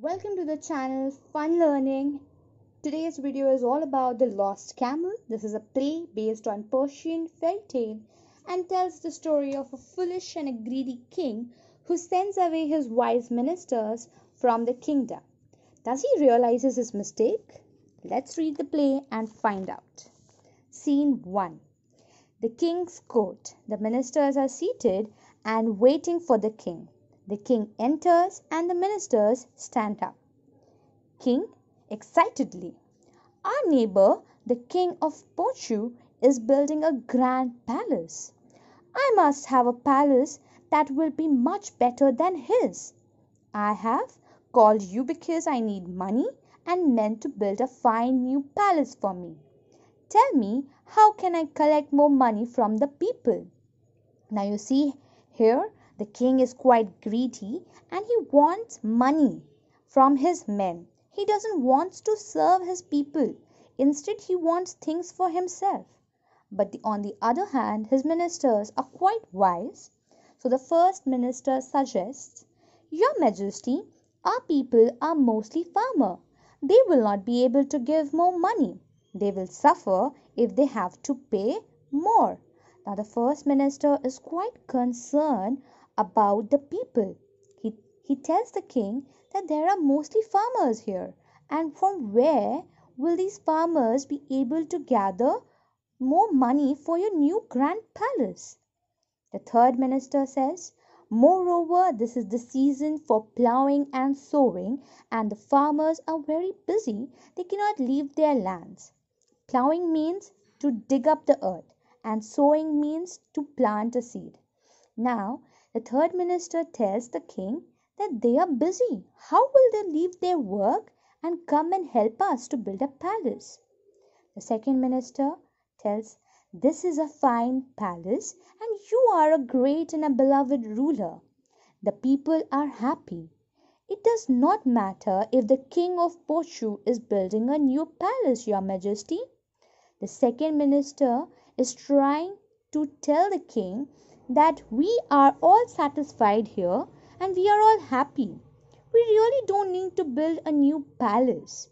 Welcome to the channel Fun Learning. Today's video is all about The Lost Camel. This is a play based on Persian fairy tale and tells the story of a foolish and a greedy king who sends away his wise ministers from the kingdom. Does he realize his mistake? Let's read the play and find out. Scene 1. The king's court. The ministers are seated and waiting for the king. The king enters and the ministers stand up. King excitedly. Our neighbor, the king of Portu, is building a grand palace. I must have a palace that will be much better than his. I have called you because I need money and men to build a fine new palace for me. Tell me, how can I collect more money from the people? Now you see here the king is quite greedy and he wants money from his men. He doesn't want to serve his people. Instead, he wants things for himself. But the, on the other hand, his ministers are quite wise. So the first minister suggests, Your Majesty, our people are mostly farmer. They will not be able to give more money. They will suffer if they have to pay more. Now, the first minister is quite concerned about the people. He, he tells the king that there are mostly farmers here, and from where will these farmers be able to gather more money for your new grand palace? The third minister says, Moreover, this is the season for plowing and sowing, and the farmers are very busy. They cannot leave their lands. Plowing means to dig up the earth, and sowing means to plant a seed. Now, the third minister tells the king that they are busy. How will they leave their work and come and help us to build a palace? The second minister tells, This is a fine palace, and you are a great and a beloved ruler. The people are happy. It does not matter if the king of Portu is building a new palace, your majesty. The second minister is trying to tell the king that we are all satisfied here and we are all happy. We really don't need to build a new palace.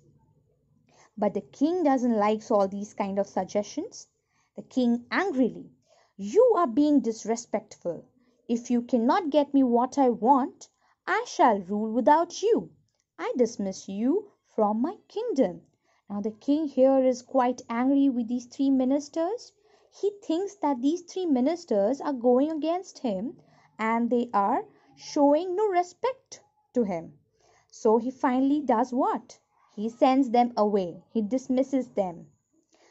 But the king doesn't like all these kind of suggestions. The king angrily, you are being disrespectful. If you cannot get me what I want, I shall rule without you. I dismiss you from my kingdom. Now the king here is quite angry with these three ministers he thinks that these three ministers are going against him and they are showing no respect to him. So he finally does what? He sends them away, he dismisses them.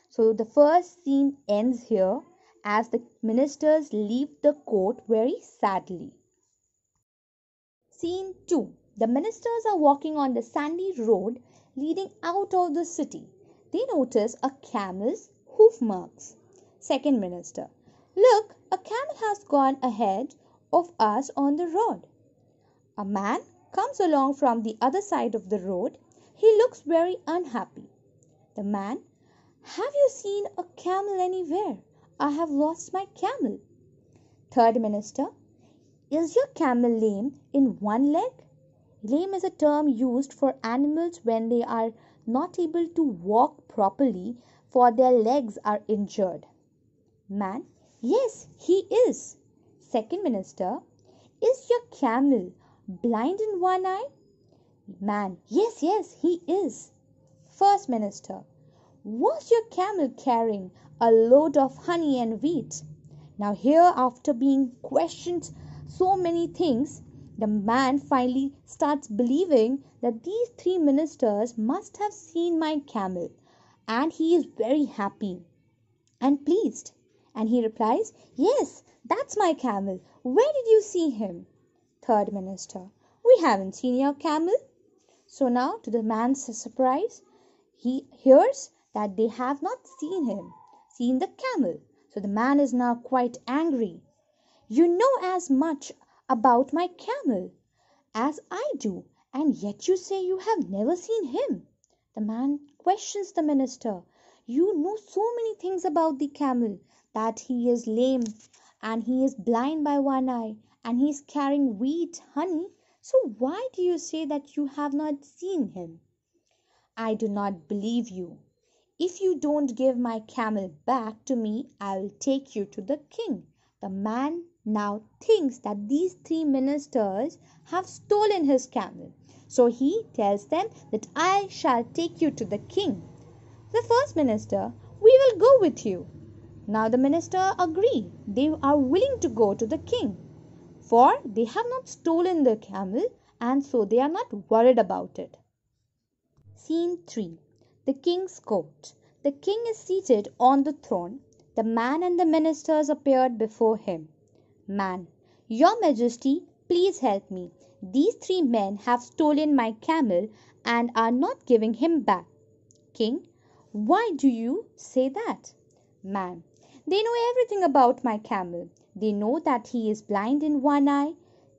So the first scene ends here as the ministers leave the court very sadly. Scene 2 The ministers are walking on the sandy road leading out of the city. They notice a camel's hoof marks. Second Minister. Look, a camel has gone ahead of us on the road. A man comes along from the other side of the road. He looks very unhappy. The man, Have you seen a camel anywhere? I have lost my camel. Third Minister. Is your camel lame in one leg? Lame is a term used for animals when they are not able to walk properly, for their legs are injured. Man. Yes, he is. Second Minister. Is your camel blind in one eye? Man. Yes, yes, he is. First Minister. Was your camel carrying a load of honey and wheat? Now, here, after being questioned so many things, the man finally starts believing that these three ministers must have seen my camel and he is very happy and pleased and he replies, Yes, that's my camel. Where did you see him? Third Minister, We haven't seen your camel. So now, to the man's surprise, he hears that they have not seen him, seen the camel. So the man is now quite angry. You know as much about my camel as I do, and yet you say you have never seen him. The man questions the minister you know so many things about the camel that he is lame and he is blind by one eye and he is carrying wheat, honey. So why do you say that you have not seen him? I do not believe you. If you don't give my camel back to me, I will take you to the king. The man now thinks that these three ministers have stolen his camel. So he tells them that I shall take you to the king. The first minister, "We will go with you." Now the minister agree; they are willing to go to the King, for they have not stolen the camel, and so they are not worried about it. Scene 3. The King's court. The King is seated on the throne. The man and the ministers appeared before him. Man. Your Majesty, please help me. These three men have stolen my camel and are not giving him back. King. Why do you say that? Man. They know everything about my camel. They know that he is blind in one eye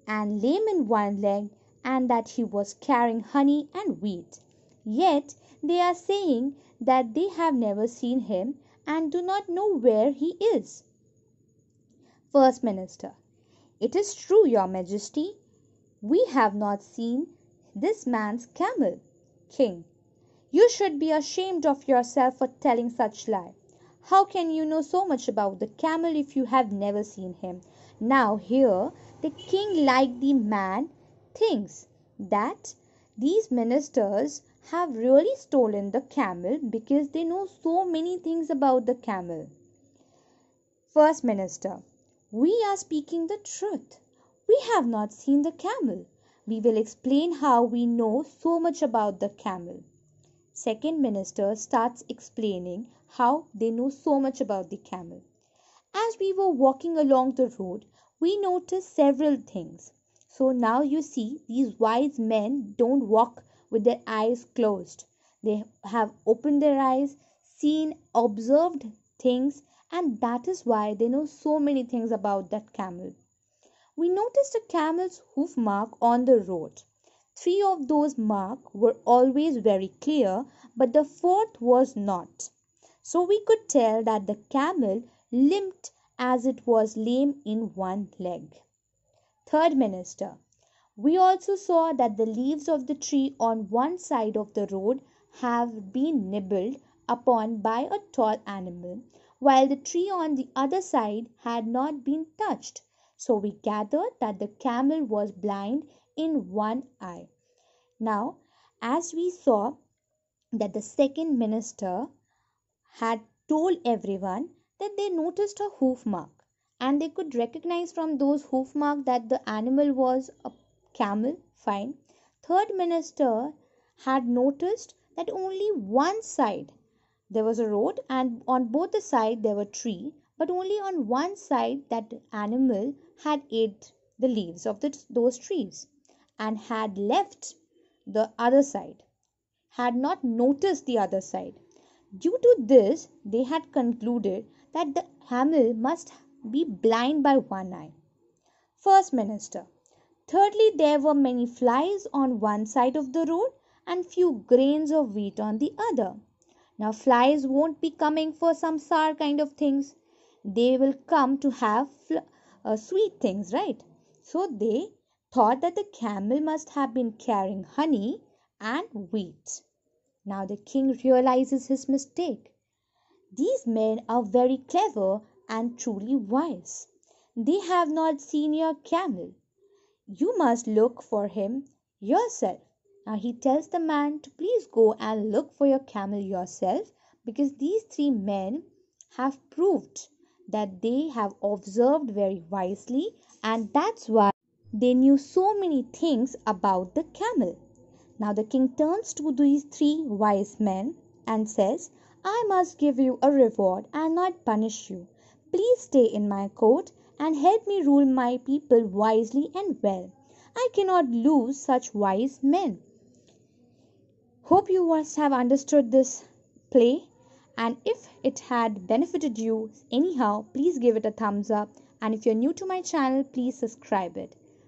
and lame in one leg and that he was carrying honey and wheat. Yet they are saying that they have never seen him and do not know where he is. First Minister. It is true, Your Majesty. We have not seen this man's camel. King. You should be ashamed of yourself for telling such lie. How can you know so much about the camel if you have never seen him? Now here the king like the man thinks that these ministers have really stolen the camel because they know so many things about the camel. First minister, we are speaking the truth. We have not seen the camel. We will explain how we know so much about the camel. Second minister starts explaining how they know so much about the camel. As we were walking along the road, we noticed several things. So now you see, these wise men don't walk with their eyes closed. They have opened their eyes, seen, observed things, and that is why they know so many things about that camel. We noticed a camel's hoof mark on the road. Three of those marks were always very clear, but the fourth was not. So we could tell that the camel limped as it was lame in one leg. Third Minister. We also saw that the leaves of the tree on one side of the road have been nibbled upon by a tall animal, while the tree on the other side had not been touched. So we gathered that the camel was blind in one eye. Now, as we saw that the second minister had told everyone that they noticed a hoof mark and they could recognize from those hoof marks that the animal was a camel fine third minister had noticed that only one side there was a road and on both the side there were tree but only on one side that animal had ate the leaves of the, those trees and had left the other side, had not noticed the other side. Due to this, they had concluded that the Hamel must be blind by one eye. First Minister. Thirdly, there were many flies on one side of the road and few grains of wheat on the other. Now, flies won't be coming for some sour kind of things. They will come to have fl- uh, sweet things, right? So, they thought that the camel must have been carrying honey and wheat. Now the king realizes his mistake. These men are very clever and truly wise. They have not seen your camel. You must look for him yourself. Now he tells the man to please go and look for your camel yourself because these three men have proved that they have observed very wisely and that's why they knew so many things about the camel. Now the king turns to these three wise men and says, I must give you a reward and not punish you. Please stay in my court and help me rule my people wisely and well. I cannot lose such wise men. Hope you must have understood this play. And if it had benefited you anyhow, please give it a thumbs up. And if you're new to my channel, please subscribe it.